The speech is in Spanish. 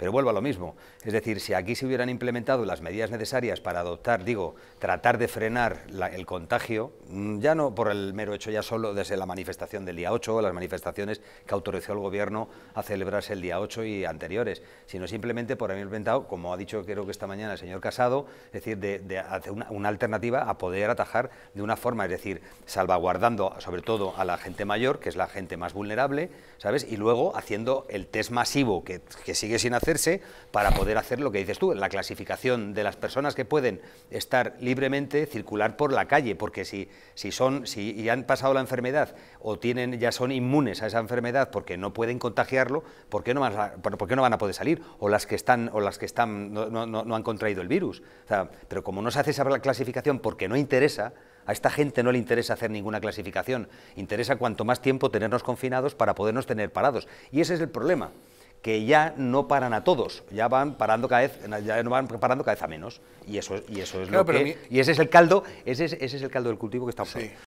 Pero vuelvo a lo mismo, es decir, si aquí se hubieran implementado las medidas necesarias para adoptar, digo, tratar de frenar el contagio, mm, ya no por el mero hecho ya solo desde la manifestación del día 8, las manifestaciones que autorizó el Gobierno a celebrarse el día 8 y anteriores, sino simplemente por haber inventado, como ha dicho creo que esta mañana el señor Casado, es decir, de, hacer una, alternativa a poder atajar de una forma, es decir, salvaguardando sobre todo a la gente mayor, que es la gente más vulnerable, ¿sabes? Y luego haciendo el test masivo, que sigue sin hacer para poder hacer lo que dices tú, la clasificación de las personas que pueden estar libremente, circular por la calle, porque si, si son, si han pasado la enfermedad o tienen, ya son inmunes a esa enfermedad porque no pueden contagiarlo, ¿por qué no, van a, no van a poder salir? O las que están, o las que están, no, han contraído el virus. pero como no se hace esa clasificación porque no interesa, a esta gente no le interesa hacer ninguna clasificación, interesa cuanto más tiempo tenernos confinados para podernos tener parados. Y ese es el problema que ya no paran a todos, ya van parando cada vez, ya no van parando cada vez a menos. Y eso, y eso es lo que, y ese es el caldo, ese es, ese es el caldo del cultivo que estamos.